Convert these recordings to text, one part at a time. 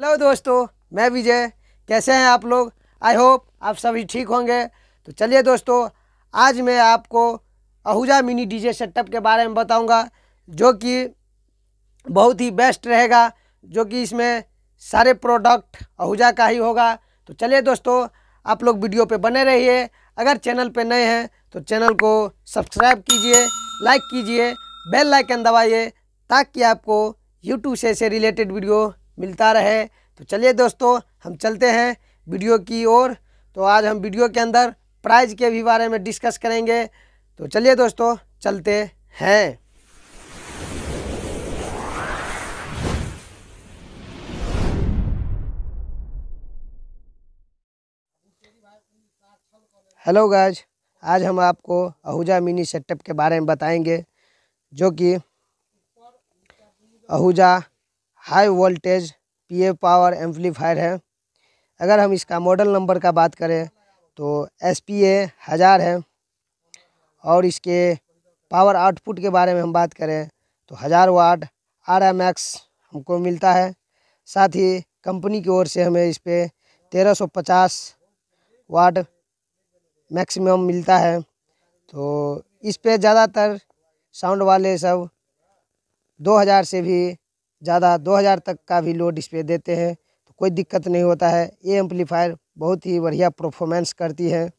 hello दोस्तों मैं विजय कैसे हैं आप लोग आई होप आप सभी ठीक होंगे तो चलिए दोस्तों आज मैं आपको आहूजा मिनी डीजे सेटअप के बारे में बताऊंगा जो कि बहुत ही बेस्ट रहेगा जो कि इसमें सारे प्रोडक्ट आहूजा का ही होगा तो चलिए दोस्तों आप लोग वीडियो पे बने रहिए अगर चैनल पे नए हैं तो चैनल को सब्सक्राइब कीजिए लाइक कीजिए बेल लाइकन दबाइए ताकि आपको यूट्यूब से से रिलेटेड वीडियो मिलता रहे तो चलिए दोस्तों हम चलते हैं वीडियो की ओर तो आज हम वीडियो के अंदर प्राइज के भी बारे में डिस्कस करेंगे तो चलिए दोस्तों चलते हैं हेलो गाइज आज हम आपको आहूजा मिनी सेटअप के बारे में बताएंगे जो कि आहूजा हाई वोल्टेज पीए पावर एम्पलीफायर है अगर हम इसका मॉडल नंबर का बात करें तो एस पी ए हज़ार है और इसके पावर आउटपुट के बारे में हम बात करें तो हज़ार वाट आर एम एक्स हमको मिलता है साथ ही कंपनी की ओर से हमें इस पर तेरह सौ पचास वाट मैक्सिमम मिलता है तो इस पर ज़्यादातर साउंड वाले सब 2000 से भी ज़्यादा 2000 तक का भी लो डिस्प्ले देते हैं तो कोई दिक्कत नहीं होता है ये एम्पलीफायर बहुत ही बढ़िया परफॉर्मेंस करती है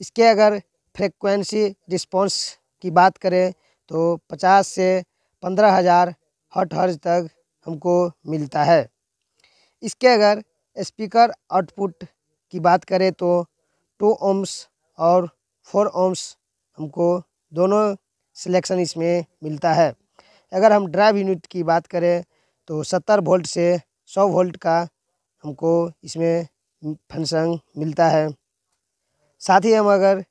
इसके अगर फ्रिक्वेंसी रिस्पॉन्स की बात करें तो पचास से पंद्रह हज़ार हट हर्ज तक हमको मिलता है इसके अगर स्पीकर आउटपुट की बात करें तो टू ओम्स और फोर ओम्स हमको दोनों सिलेक्शन इसमें मिलता है अगर हम ड्राइव यूनिट की बात करें तो सत्तर वोल्ट से सौ वोल्ट का हमको इसमें फंक्शन मिलता है साथ ही हम अगर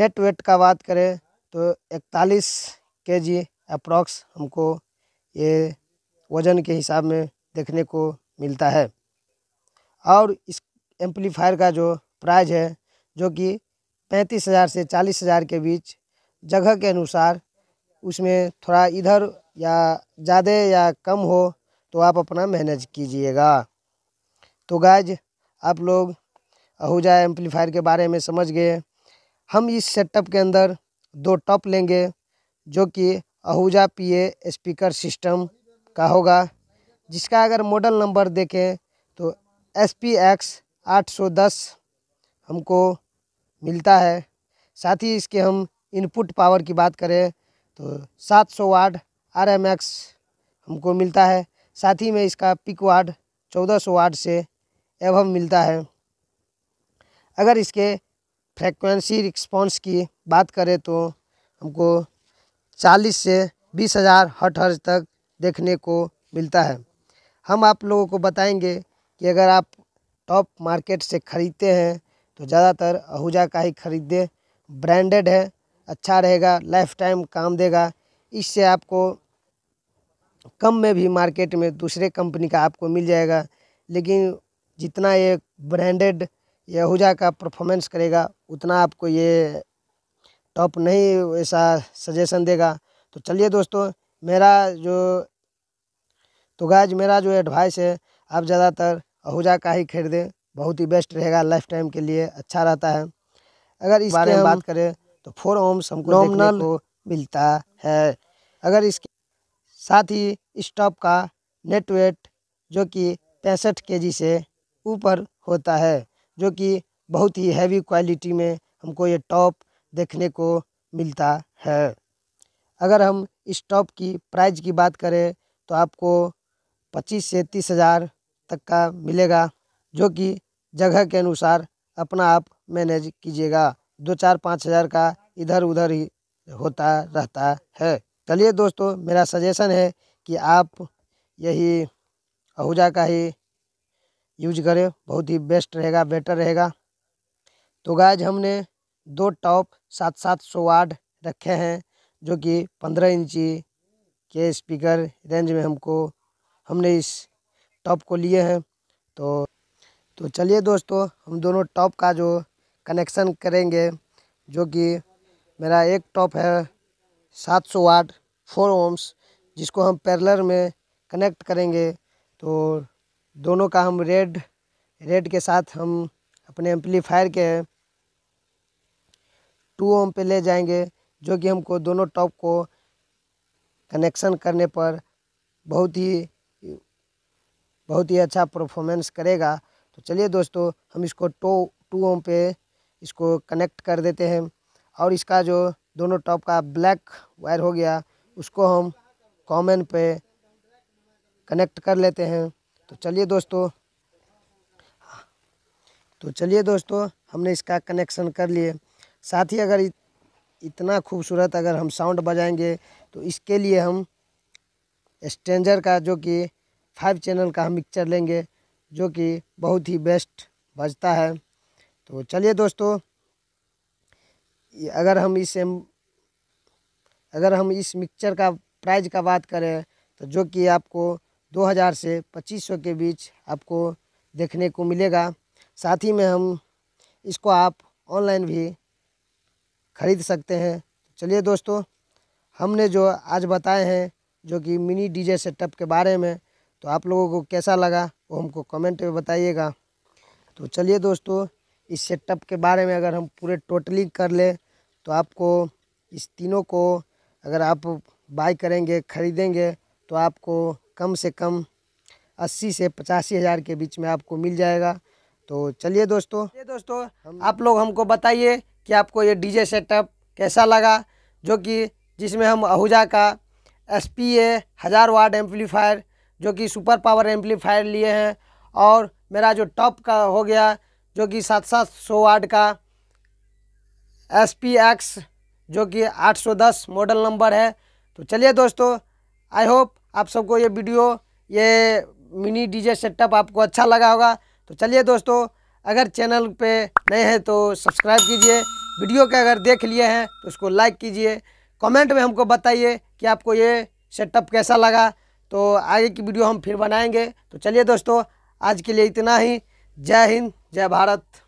नेट वेट का बात करें तो इकतालीस के जी अप्रॉक्स हमको ये वज़न के हिसाब में देखने को मिलता है और इस एम्पलीफायर का जो प्राइज है जो कि पैंतीस हज़ार से चालीस हज़ार के बीच जगह के अनुसार उसमें थोड़ा इधर या ज़्यादा या कम हो तो आप अपना मैनेज कीजिएगा तो गाइज आप लोग आहूजा एम्पलीफायर के बारे में समझ गए हम इस सेटअप के अंदर दो टॉप लेंगे जो कि आहूजा पीए स्पीकर सिस्टम का होगा जिसका अगर मॉडल नंबर देखें तो एस पी एक्स आठ सौ दस हमको मिलता है साथ ही इसके हम इनपुट पावर की बात करें तो 700 सौ वार्ड आर हमको मिलता है साथ ही में इसका पिक वार्ड चौदह सौ वार्ड से एवं मिलता है अगर इसके फ्रेक्वेंसी रिस्पॉन्स की बात करें तो हमको 40 से बीस हज़ार हट हर्ज तक देखने को मिलता है हम आप लोगों को बताएंगे कि अगर आप टॉप मार्केट से ख़रीदते हैं तो ज़्यादातर आहूजा का ही ख़रीदें ब्रांडेड है अच्छा रहेगा लाइफ टाइम काम देगा इससे आपको कम में भी मार्केट में दूसरे कंपनी का आपको मिल जाएगा लेकिन जितना ये ब्रांडेड यहूजा का परफॉर्मेंस करेगा उतना आपको ये टॉप नहीं ऐसा सजेशन देगा तो चलिए दोस्तों मेरा जो तो गाज मेरा जो एडवाइस है आप ज़्यादातर अहूजा का ही खरीदें बहुत ही बेस्ट रहेगा लाइफ टाइम के लिए अच्छा रहता है अगर इस बारे में बात करें तो फोर ओम्स हमको को मिलता है अगर इसके साथ ही स्टॉप का नेट वेट जो कि पैंसठ के से ऊपर होता है जो कि बहुत ही हैवी क्वालिटी में हमको ये टॉप देखने को मिलता है अगर हम इस टॉप की प्राइस की बात करें तो आपको पच्चीस से तीस हज़ार तक का मिलेगा जो कि जगह के अनुसार अपना आप मैनेज कीजिएगा दो चार पाँच हज़ार का इधर उधर ही होता रहता है चलिए दोस्तों मेरा सजेशन है कि आप यही आहूजा का ही यूज करें बहुत ही बेस्ट रहेगा बेटर रहेगा तो गाज हमने दो टॉप सात सात सौ वाट रखे हैं जो कि पंद्रह इंची के स्पीकर रेंज में हमको हमने इस टॉप को लिए हैं तो तो चलिए दोस्तों हम दोनों टॉप का जो कनेक्शन करेंगे जो कि मेरा एक टॉप है सात सौ वाट फोर ओम्स जिसको हम पैरलर में कनेक्ट करेंगे तो दोनों का हम रेड रेड के साथ हम अपने एम्पलीफायर के टू ओम पे ले जाएंगे जो कि हमको दोनों टॉप को कनेक्शन करने पर बहुत ही बहुत ही अच्छा परफॉर्मेंस करेगा तो चलिए दोस्तों हम इसको टो टू ओम पे इसको कनेक्ट कर देते हैं और इसका जो दोनों टॉप का ब्लैक वायर हो गया उसको हम कॉमन पे कनेक्ट कर लेते हैं तो चलिए दोस्तों तो चलिए दोस्तों हमने इसका कनेक्शन कर लिए साथ ही अगर इतना खूबसूरत अगर हम साउंड बजाएंगे तो इसके लिए हम स्टेंजर का जो कि फाइव चैनल का हम मिक्सचर लेंगे जो कि बहुत ही बेस्ट बजता है तो चलिए दोस्तों अगर हम इस अगर हम इस मिक्सचर का प्राइस का बात करें तो जो कि आपको 2000 से 2500 के बीच आपको देखने को मिलेगा साथ ही में हम इसको आप ऑनलाइन भी ख़रीद सकते हैं चलिए दोस्तों हमने जो आज बताए हैं जो कि मिनी डीजे सेटअप के बारे में तो आप लोगों को कैसा लगा वो हमको कमेंट में बताइएगा तो चलिए दोस्तों इस सेटअप के बारे में अगर हम पूरे टोटली कर ले तो आपको इस तीनों को अगर आप बाई करेंगे ख़रीदेंगे तो आपको कम से कम अस्सी से पचासी हज़ार के बीच में आपको मिल जाएगा तो चलिए दोस्तों ये दोस्तों हम आप लोग हमको बताइए कि आपको ये डीजे सेटअप कैसा लगा जो कि जिसमें हम आहूजा का एस पी ए हज़ार वाट एम्पलीफायर जो कि सुपर पावर एम्पलीफायर लिए हैं और मेरा जो टॉप का हो गया जो कि सात सात सौ वाट का एस पी एक्स जो कि 810 मॉडल नंबर है तो चलिए दोस्तों आई होप आप सबको ये वीडियो ये मिनी डीजे सेटअप आपको अच्छा लगा होगा तो चलिए दोस्तों अगर चैनल पे नए हैं तो सब्सक्राइब कीजिए वीडियो के अगर देख लिए हैं तो उसको लाइक कीजिए कमेंट में हमको बताइए कि आपको ये सेटअप कैसा लगा तो आगे की वीडियो हम फिर बनाएंगे तो चलिए दोस्तों आज के लिए इतना ही जय हिंद जय भारत